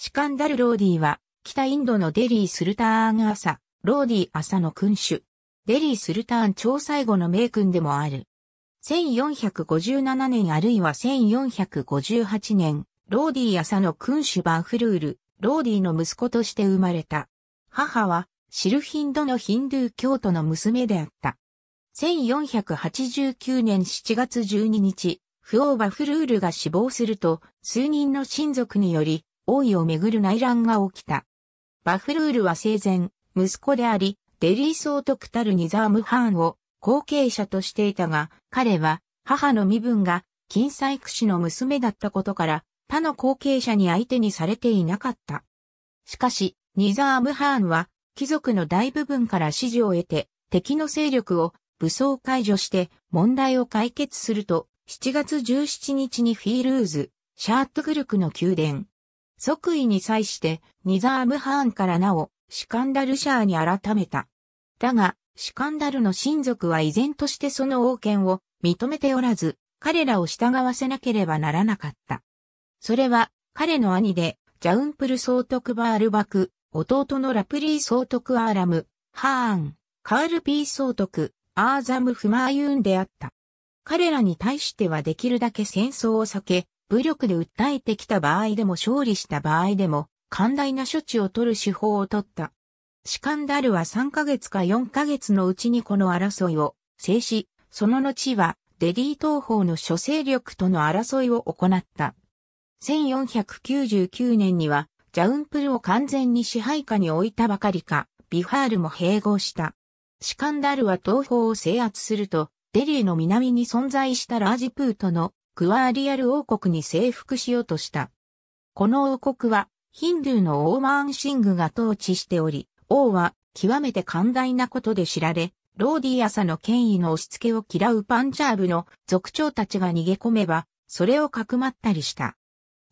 シカンダル・ローディは、北インドのデリー・スルターン・アサ、ローディ・アサの君主。デリー・スルターン朝最後の名君でもある。1457年あるいは1458年、ローディ・アサの君主バンフルール、ローディの息子として生まれた。母は、シルヒンドのヒンドゥー教徒の娘であった。1489年7月12日、フオーバ・フルールが死亡すると、数人の親族により、王位をめぐる内乱が起きた。バフルールは生前、息子であり、デリー総督たるニザーム・ハーンを後継者としていたが、彼は母の身分が金細工師の娘だったことから、他の後継者に相手にされていなかった。しかし、ニザーム・ハーンは、貴族の大部分から支持を得て、敵の勢力を武装解除して問題を解決すると、7月17日にフィールーズ、シャートグルクの宮殿、即位に際して、ニザーム・ハーンからなお、シカンダル・シャーに改めた。だが、シカンダルの親族は依然としてその王権を認めておらず、彼らを従わせなければならなかった。それは、彼の兄で、ジャウンプル総督バールバク、弟のラプリー総督アーラム、ハーン、カール・ピー総督、アーザム・フマーユーンであった。彼らに対してはできるだけ戦争を避け、武力で訴えてきた場合でも勝利した場合でも、寛大な処置を取る手法を取った。シカンダルは3ヶ月か4ヶ月のうちにこの争いを制し、その後はデリー東方の諸勢力との争いを行った。1499年にはジャウンプルを完全に支配下に置いたばかりか、ビハールも併合した。シカンダルは東方を制圧すると、デリーの南に存在したラージプートのクワーリアル王国に征服しようとした。この王国はヒンドゥーのオーマーンシングが統治しており、王は極めて寛大なことで知られ、ローディアサの権威の押し付けを嫌うパンジャーブの族長たちが逃げ込めば、それをかくまったりした。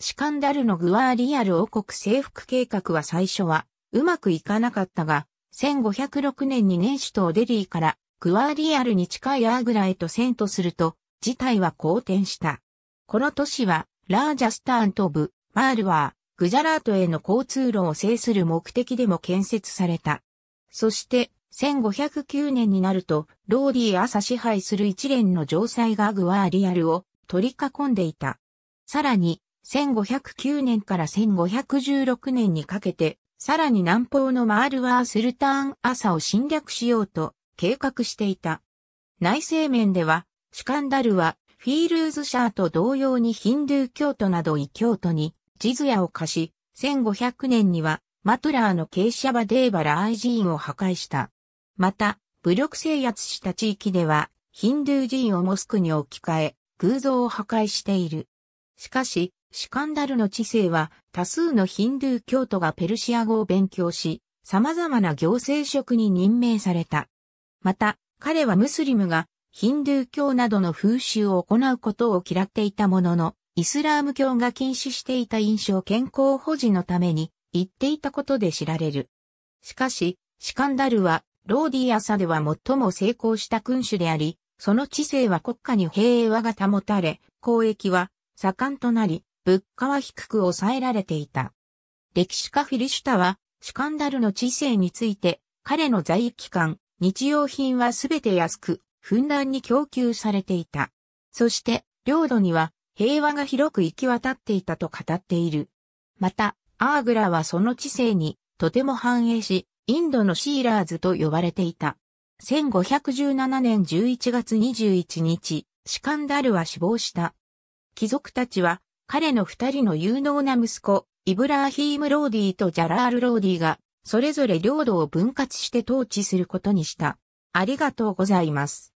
シカンダルのグワーリアル王国征服計画は最初はうまくいかなかったが、1506年に年首都デリーからグワーリアルに近いアーグラへと遷都すると、事態は好転した。この都市は、ラージャスターンとブ、マールワー、グジャラートへの交通路を制する目的でも建設された。そして、1509年になると、ローディー朝支配する一連の城塞がグワーリアルを取り囲んでいた。さらに、1509年から1516年にかけて、さらに南方のマールワースルターン朝を侵略しようと計画していた。内政面では、シカンダルは、フィールーズシャーと同様にヒンドゥー教徒など異教徒に、ジズヤを貸し、1500年には、マトラーのケイシャバデーバラ愛人を破壊した。また、武力制圧した地域では、ヒンドゥー人をモスクに置き換え、偶像を破壊している。しかし、シカンダルの知性は、多数のヒンドゥー教徒がペルシア語を勉強し、様々な行政職に任命された。また、彼はムスリムがヒンドゥー教などの風習を行うことを嫌っていたものの、イスラーム教が禁止していた印象健康保持のために言っていたことで知られる。しかし、シカンダルは、ローディアサでは最も成功した君主であり、その知性は国家に平和が保たれ、交易は盛んとなり、物価は低く抑えられていた。歴史家フィリシュタは、シカンダルの知性について、彼の在位期間、日用品はすべて安く、ふんだんに供給されていた。そして、領土には平和が広く行き渡っていたと語っている。また、アーグラはその知性にとても反映し、インドのシーラーズと呼ばれていた。1517年11月21日、シカンダルは死亡した。貴族たちは、彼の二人の有能な息子、イブラーヒーム・ローディとジャラール・ローディが、それぞれ領土を分割して統治することにした。ありがとうございます。